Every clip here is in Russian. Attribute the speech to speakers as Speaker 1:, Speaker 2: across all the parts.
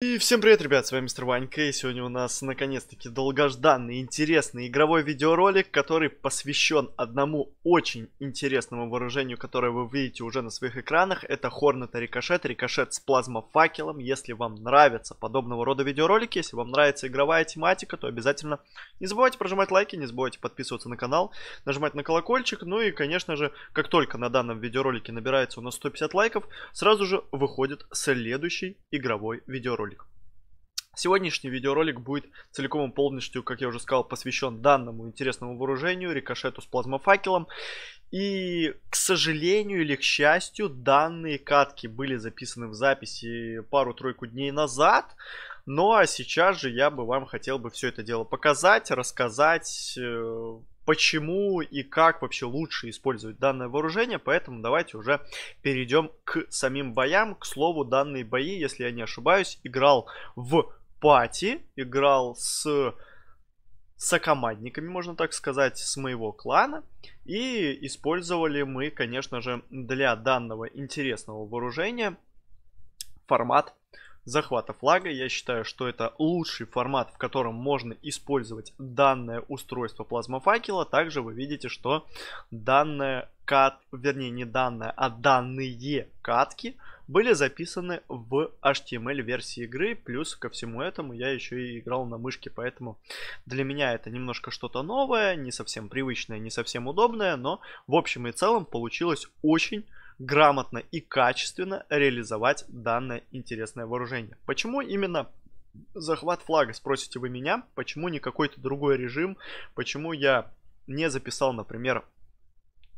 Speaker 1: И всем привет, ребят, с вами мистер Ванька, и сегодня у нас наконец-таки долгожданный, интересный игровой видеоролик, который посвящен одному очень интересному вооружению, которое вы видите уже на своих экранах, это Хорнета Рикошет, рикошет с плазмофакелом, если вам нравятся подобного рода видеоролики, если вам нравится игровая тематика, то обязательно не забывайте прожимать лайки, не забывайте подписываться на канал, нажимать на колокольчик, ну и, конечно же, как только на данном видеоролике набирается у нас 150 лайков, сразу же выходит следующий игровой видеоролик. Сегодняшний видеоролик будет целиком и полностью, как я уже сказал, посвящен данному интересному вооружению, рикошету с плазмофакелом. И, к сожалению или к счастью, данные катки были записаны в записи пару-тройку дней назад. Ну а сейчас же я бы вам хотел бы все это дело показать, рассказать, э, почему и как вообще лучше использовать данное вооружение, поэтому давайте уже перейдем к самим боям. К слову, данные бои, если я не ошибаюсь, играл в пати, играл с сокомандниками, можно так сказать, с моего клана. И использовали мы, конечно же, для данного интересного вооружения формат захвата флага. Я считаю, что это лучший формат, в котором можно использовать данное устройство плазмофакела. Также вы видите, что данная кат, вернее не данная, а данные катки – были записаны в HTML-версии игры. Плюс ко всему этому я еще и играл на мышке, поэтому для меня это немножко что-то новое, не совсем привычное, не совсем удобное, но в общем и целом получилось очень грамотно и качественно реализовать данное интересное вооружение. Почему именно захват флага, спросите вы меня, почему не какой-то другой режим, почему я не записал, например,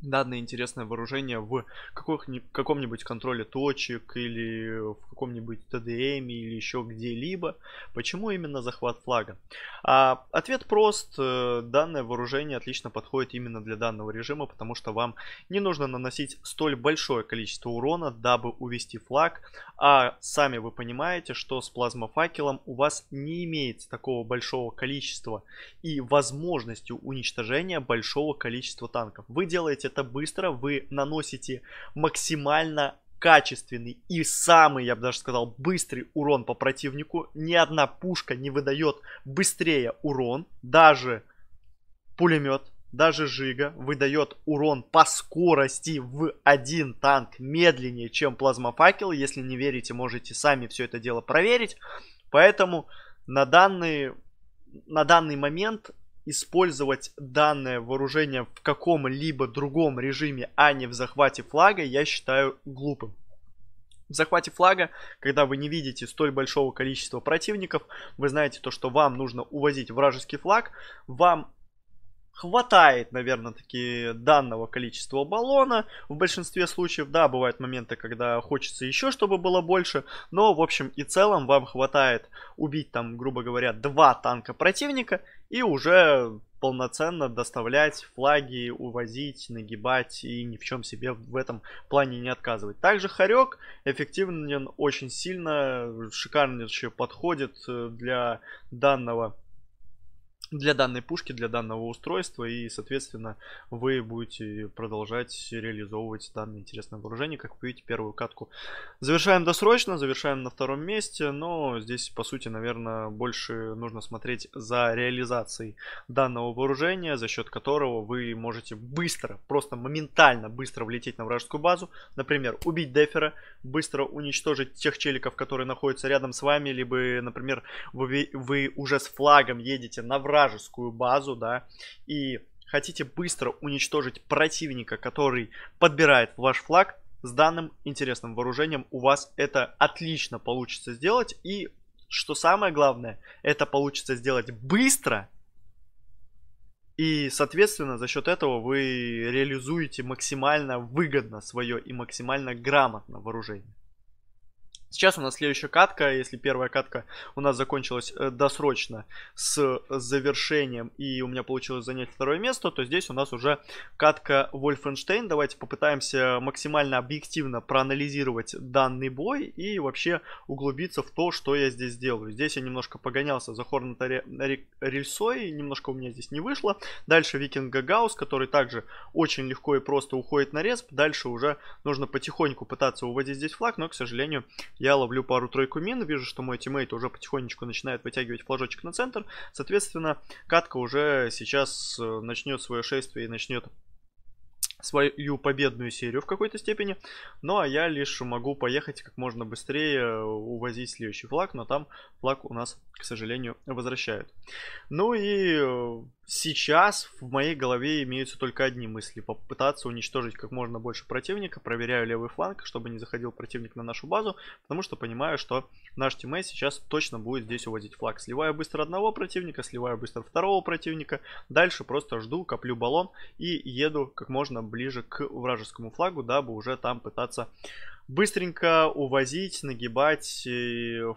Speaker 1: данное интересное вооружение в каком-нибудь контроле точек или в каком-нибудь ТДМ или еще где-либо. Почему именно захват флага? А, ответ прост. Э, данное вооружение отлично подходит именно для данного режима, потому что вам не нужно наносить столь большое количество урона, дабы увести флаг. А сами вы понимаете, что с плазмофакелом у вас не имеется такого большого количества и возможностью уничтожения большого количества танков. Вы делаете это быстро, вы наносите максимально качественный и самый, я бы даже сказал, быстрый урон по противнику. Ни одна пушка не выдает быстрее урон. Даже пулемет, даже Жига выдает урон по скорости в один танк медленнее, чем плазмофакел. Если не верите, можете сами все это дело проверить. Поэтому на данный, на данный момент использовать данное вооружение в каком-либо другом режиме, а не в захвате флага, я считаю глупым. В захвате флага, когда вы не видите столь большого количества противников, вы знаете то, что вам нужно увозить вражеский флаг, вам хватает, наверное, таки данного количества баллона. В большинстве случаев, да, бывают моменты, когда хочется еще, чтобы было больше, но в общем и целом вам хватает убить там, грубо говоря, два танка противника и уже полноценно доставлять флаги, увозить, нагибать и ни в чем себе в этом плане не отказывать. Также Харек эффективен очень сильно, шикарнейше подходит э, для данного для данной пушки, для данного устройства, и, соответственно, вы будете продолжать реализовывать данное интересное вооружение, как вы видите, первую катку. Завершаем досрочно, завершаем на втором месте, но здесь, по сути, наверное, больше нужно смотреть за реализацией данного вооружения, за счет которого вы можете быстро, просто моментально быстро влететь на вражескую базу, например, убить дефера, быстро уничтожить тех челиков, которые находятся рядом с вами, либо, например, вы, вы уже с флагом едете на враг, вражескую базу, да, и хотите быстро уничтожить противника, который подбирает ваш флаг, с данным интересным вооружением у вас это отлично получится сделать. И что самое главное, это получится сделать быстро. И, соответственно, за счет этого вы реализуете максимально выгодно свое и максимально грамотно вооружение. Сейчас у нас следующая катка, если первая катка у нас закончилась э, досрочно с завершением, и у меня получилось занять второе место, то здесь у нас уже катка Вольфенштейн. Давайте попытаемся максимально объективно проанализировать данный бой и вообще углубиться в то, что я здесь делаю. Здесь я немножко погонялся за Хорната рельсой, немножко у меня здесь не вышло. Дальше Викинга Гаус, который также очень легко и просто уходит на респ. Дальше уже нужно потихоньку пытаться уводить здесь флаг, но, к сожалению, я ловлю пару-тройку мин, вижу, что мой тиммейт уже потихонечку начинает вытягивать флажочек на центр. Соответственно, катка уже сейчас э, начнет свое шествие и начнет свою победную серию в какой-то степени. Ну а я лишь могу поехать как можно быстрее, э, увозить следующий флаг, но там флаг у нас, к сожалению, возвращают. Ну и э, Сейчас в моей голове имеются только одни мысли. Попытаться уничтожить как можно больше противника. Проверяю левый фланг, чтобы не заходил противник на нашу базу. Потому что понимаю, что наш тиммейт сейчас точно будет здесь увозить флаг. Сливаю быстро одного противника, сливаю быстро второго противника. Дальше просто жду, коплю баллон и еду как можно ближе к вражескому флагу, дабы уже там пытаться быстренько увозить, нагибать э,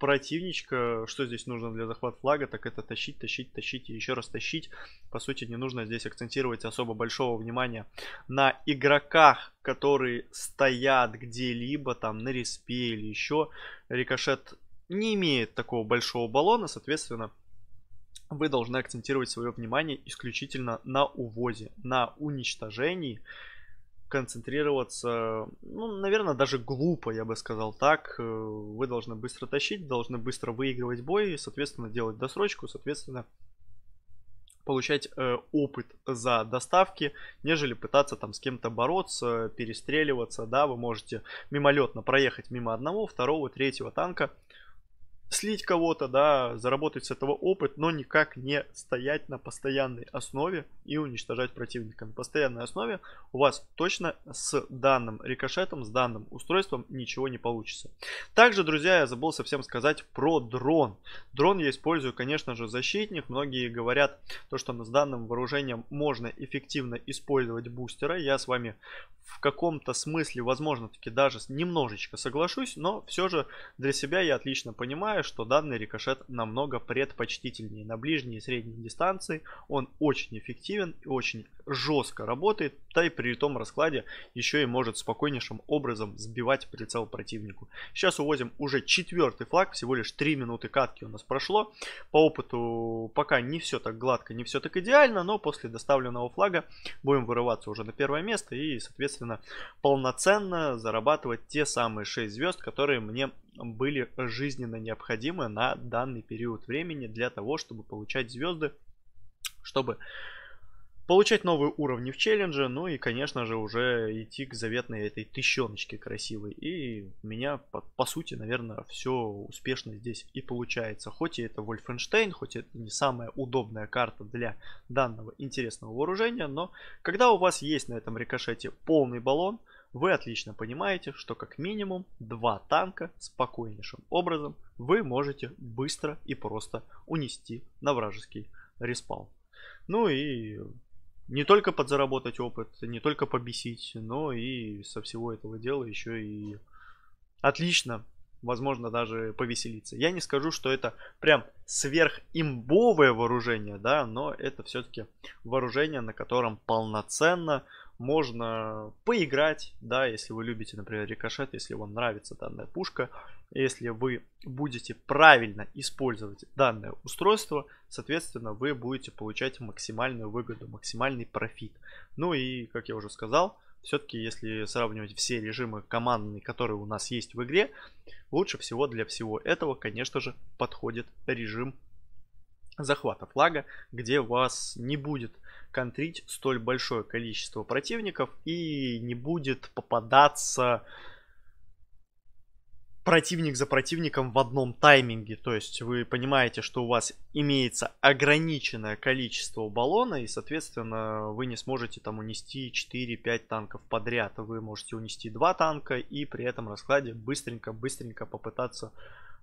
Speaker 1: противничка, что здесь нужно для захвата флага, так это тащить, тащить, тащить и еще раз тащить. По сути, не нужно здесь акцентировать особо большого внимания на игроках, которые стоят где-либо, там на респе или еще. Рикошет не имеет такого большого баллона, соответственно, вы должны акцентировать свое внимание исключительно на увозе, на уничтожении концентрироваться, ну, наверное, даже глупо, я бы сказал так. Э, вы должны быстро тащить, должны быстро выигрывать бой, и, соответственно, делать досрочку, соответственно, получать э, опыт за доставки, нежели пытаться там с кем-то бороться, перестреливаться, да, вы можете мимолетно проехать мимо одного, второго, третьего танка, слить кого-то, да, заработать с этого опыт, но никак не стоять на постоянной основе и уничтожать противника. На постоянной основе у вас точно с данным рикошетом, с данным устройством ничего не получится. Также, друзья, я забыл совсем сказать про дрон. Дрон я использую, конечно же, защитник. Многие говорят, то, что с данным вооружением можно эффективно использовать бустера. Я с вами в каком-то смысле, возможно, таки даже немножечко соглашусь, но все же для себя я отлично понимаю, считаю, что данный рикошет намного предпочтительнее. На ближней и средней дистанции он очень эффективен и очень жестко работает, да и при том раскладе еще и может спокойнейшим образом сбивать прицел противнику. Сейчас увозим уже четвертый флаг, всего лишь 3 минуты катки у нас прошло. По опыту пока не все так гладко, не все так идеально, но после доставленного флага будем вырываться уже на первое место и, соответственно, полноценно зарабатывать те самые 6 звезд, которые мне были жизненно необходимы на данный период времени для того, чтобы получать звезды, чтобы получать новые уровни в челлендже, ну и, конечно же, уже идти к заветной этой тыщеночке красивой. И у меня, по, по сути, наверное, все успешно здесь и получается. Хоть и это Вольфенштейн, хоть это не самая удобная карта для данного интересного вооружения, но когда у вас есть на этом рикошете полный баллон, вы отлично понимаете, что как минимум два танка спокойнейшим образом вы можете быстро и просто унести на вражеский респаун. Ну и не только подзаработать опыт, не только побесить, но и со всего этого дела еще и отлично, возможно, даже повеселиться. Я не скажу, что это прям сверх имбовое вооружение, да, но это все-таки вооружение, на котором полноценно можно поиграть, да, если вы любите, например, рикошет, если вам нравится данная пушка, если вы будете правильно использовать данное устройство, соответственно, вы будете получать максимальную выгоду, максимальный профит. Ну и, как я уже сказал, все-таки, если сравнивать все режимы командные, которые у нас есть в игре, лучше всего для всего этого, конечно же, подходит режим захвата флага, где вас не будет контрить столь большое количество противников и не будет попадаться противник за противником в одном тайминге. То есть вы понимаете, что у вас имеется ограниченное количество баллона, и, соответственно, вы не сможете там унести 4-5 танков подряд. Вы можете унести 2 танка и при этом раскладе быстренько-быстренько попытаться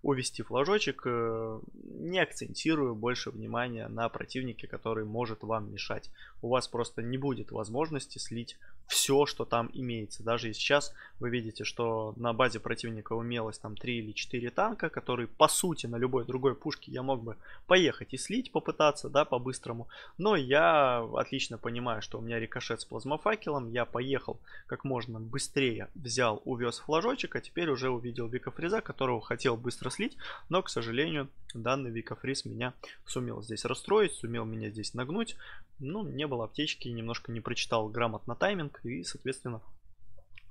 Speaker 1: увести флажочек, э, не акцентируя больше внимания на противнике, который может вам мешать. У вас просто не будет возможности слить все, что там имеется. Даже и сейчас вы видите, что на базе противника умелось там 3 или 4 танка, которые по сути на любой другой пушке я мог бы поехать и слить, попытаться, да, по-быстрому. Но я отлично понимаю, что у меня рикошет с плазмофакелом, я поехал как можно быстрее, взял, увез флажочек, а теперь уже увидел Викафриза, которого хотел быстро слить, но, к сожалению, данный Викафриз меня сумел здесь расстроить, сумел меня здесь нагнуть. Ну, не было аптечки, немножко не прочитал грамотно тайминг, и, соответственно,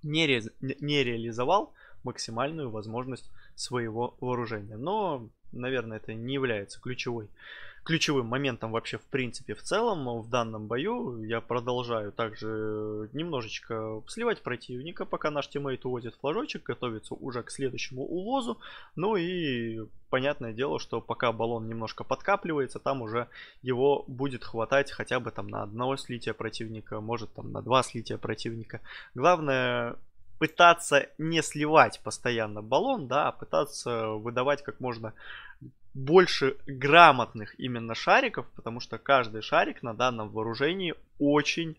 Speaker 1: не, ре... не реализовал максимальную возможность своего вооружения. Но, наверное, это не является ключевой ключевым моментом вообще в принципе в целом в данном бою. Я продолжаю также немножечко сливать противника, пока наш тиммейт уводит флажочек, готовится уже к следующему улозу. Ну и понятное дело, что пока баллон немножко подкапливается, там уже его будет хватать хотя бы там на одного слития противника, может там на два слития противника. Главное пытаться не сливать постоянно баллон, да, а пытаться выдавать как можно больше грамотных именно шариков, потому что каждый шарик на данном вооружении очень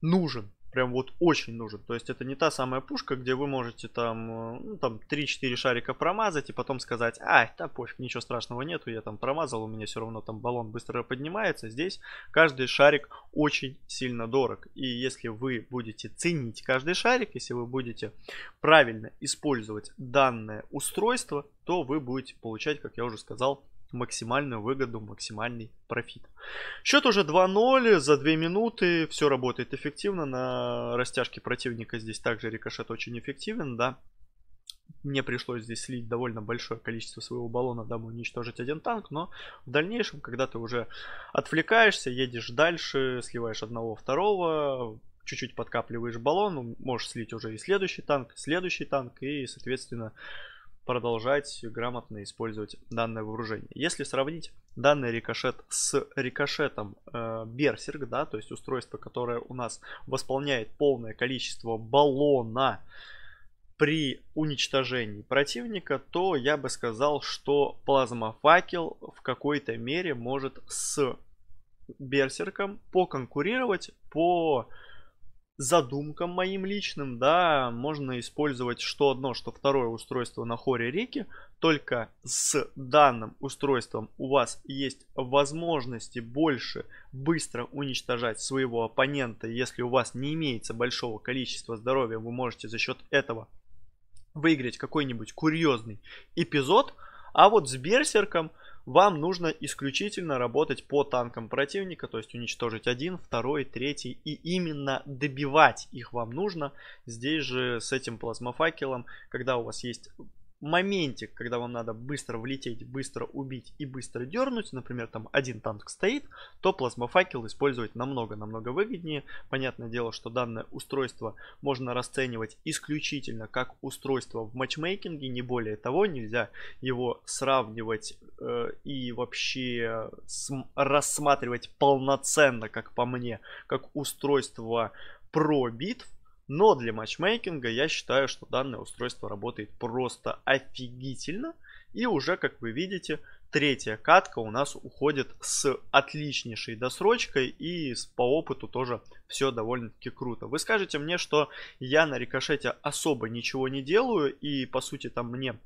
Speaker 1: нужен прям вот очень нужен. То есть это не та самая пушка, где вы можете там, э, ну, там 3-4 шарика промазать и потом сказать, ай, да пофиг, ничего страшного нету, я там промазал, у меня все равно там баллон быстро поднимается. Здесь каждый шарик очень сильно дорог. И если вы будете ценить каждый шарик, если вы будете правильно использовать данное устройство, то вы будете получать, как я уже сказал, максимальную выгоду, максимальный профит. Счет уже 2-0 за 2 минуты, все работает эффективно, на растяжке противника здесь также рикошет очень эффективен, да. Мне пришлось здесь слить довольно большое количество своего баллона, дабы уничтожить один танк, но в дальнейшем, когда ты уже отвлекаешься, едешь дальше, сливаешь одного, второго, чуть-чуть подкапливаешь баллон, можешь слить уже и следующий танк, следующий танк, и, соответственно, продолжать грамотно использовать данное вооружение. Если сравнить данный рикошет с рикошетом э, Берсерк, да, то есть устройство, которое у нас восполняет полное количество баллона при уничтожении противника, то я бы сказал, что плазмофакел в какой-то мере может с Берсерком поконкурировать по задумкам моим личным, да, можно использовать что одно, что второе устройство на хоре реки, только с данным устройством у вас есть возможности больше быстро уничтожать своего оппонента, если у вас не имеется большого количества здоровья, вы можете за счет этого выиграть какой-нибудь курьезный эпизод, а вот с берсерком – вам нужно исключительно работать по танкам противника, то есть уничтожить один, второй, третий, и именно добивать их вам нужно. Здесь же с этим плазмофакелом, когда у вас есть моментик, когда вам надо быстро влететь, быстро убить и быстро дернуть, например, там один танк стоит, то плазмофакел использовать намного-намного выгоднее. Понятное дело, что данное устройство можно расценивать исключительно как устройство в матчмейкинге, не более того, нельзя его сравнивать Э, и вообще рассматривать полноценно, как по мне, как устройство про битв. Но для матчмейкинга я считаю, что данное устройство работает просто офигительно. И уже, как вы видите, третья катка у нас уходит с отличнейшей досрочкой и по опыту тоже все довольно-таки круто. Вы скажете мне, что я на рикошете особо ничего не делаю и по сути там мне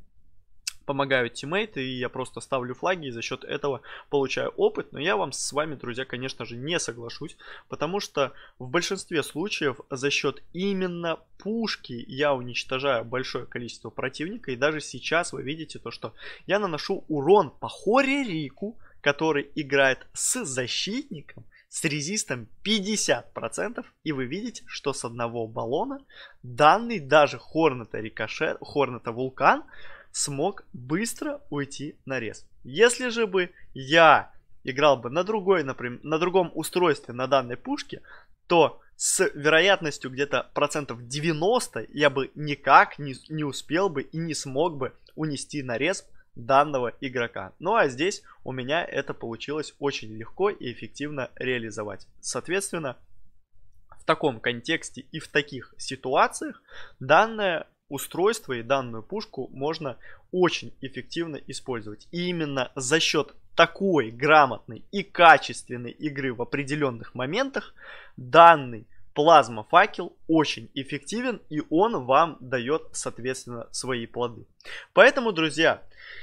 Speaker 1: помогают тиммейты, и я просто ставлю флаги и за счет этого получаю опыт. Но я вам с вами, друзья, конечно же, не соглашусь, потому что в большинстве случаев за счет именно пушки я уничтожаю большое количество противника. И даже сейчас вы видите то, что я наношу урон по хоре рику который играет с защитником, с резистом 50%. И вы видите, что с одного баллона данный даже Хорната Рикошет, Хорната Вулкан – смог быстро уйти на рез. Если же бы я играл бы на, другой, например, на другом устройстве на данной пушке, то с вероятностью где-то процентов 90 я бы никак не, не успел бы и не смог бы унести нарез данного игрока. Ну а здесь у меня это получилось очень легко и эффективно реализовать. Соответственно, в таком контексте и в таких ситуациях данная устройство и данную пушку можно очень эффективно использовать. И именно за счет такой грамотной и качественной игры в определенных моментах данный плазма факел очень эффективен и он вам дает соответственно свои плоды. Поэтому, друзья,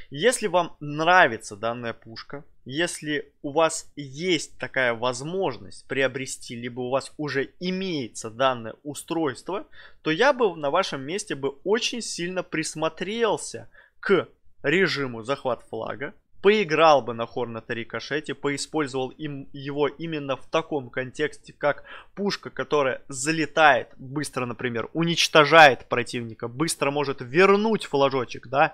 Speaker 1: если вам нравится данная пушка, если у вас есть такая возможность приобрести, либо у вас уже имеется данное устройство, то я бы на вашем месте бы очень сильно присмотрелся к режиму захват флага, поиграл бы на Хорната Рикошете, поиспользовал им его именно в таком контексте, как пушка, которая залетает быстро, например, уничтожает противника, быстро может вернуть флажочек, да,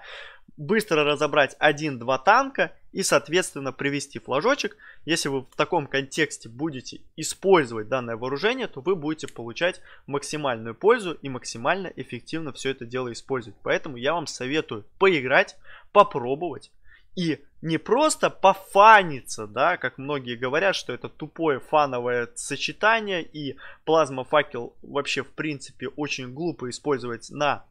Speaker 1: быстро разобрать 1-2 танка и, соответственно, привести флажочек. Если вы в таком контексте будете использовать данное вооружение, то вы будете получать максимальную пользу и максимально эффективно все это дело использовать. Поэтому я вам советую поиграть, попробовать и не просто пофаниться, да, как многие говорят, что это тупое фановое сочетание и плазма-факел вообще в принципе очень глупо использовать на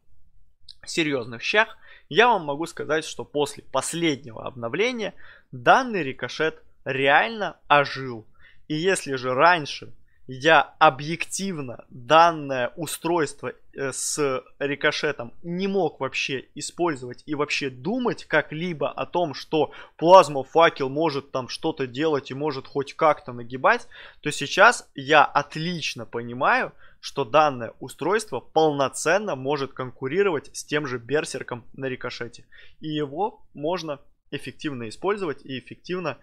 Speaker 1: серьезных щах, я вам могу сказать, что после последнего обновления данный рикошет реально ожил. И если же раньше я объективно данное устройство Э, с рикошетом не мог вообще использовать и вообще думать как-либо о том, что плазма факел может там что-то делать и может хоть как-то нагибать, то сейчас я отлично понимаю, что данное устройство полноценно может конкурировать с тем же берсерком на рикошете. И его можно эффективно использовать и эффективно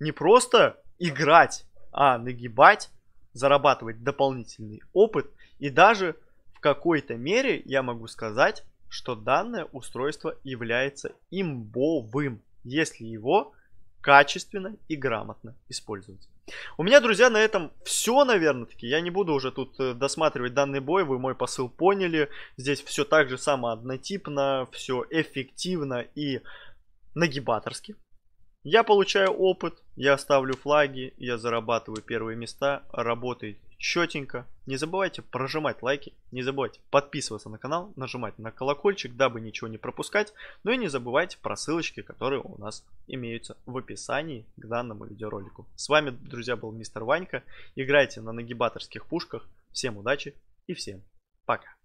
Speaker 1: не просто играть, а нагибать, зарабатывать дополнительный опыт и даже в какой-то мере я могу сказать, что данное устройство является имбовым, если его качественно и грамотно использовать. У меня, друзья, на этом все, наверное, таки. Я не буду уже тут э, досматривать данный бой, вы мой посыл поняли. Здесь все так же самооднотипно, все эффективно и нагибаторски. Я получаю опыт, я ставлю флаги, я зарабатываю первые места, работает четенько. Не забывайте прожимать лайки, не забывайте подписываться на канал, нажимать на колокольчик, дабы ничего не пропускать. Ну и не забывайте про ссылочки, которые у нас имеются в описании к данному видеоролику. С вами, друзья, был мистер Ванька. Играйте на нагибаторских пушках. Всем удачи и всем пока.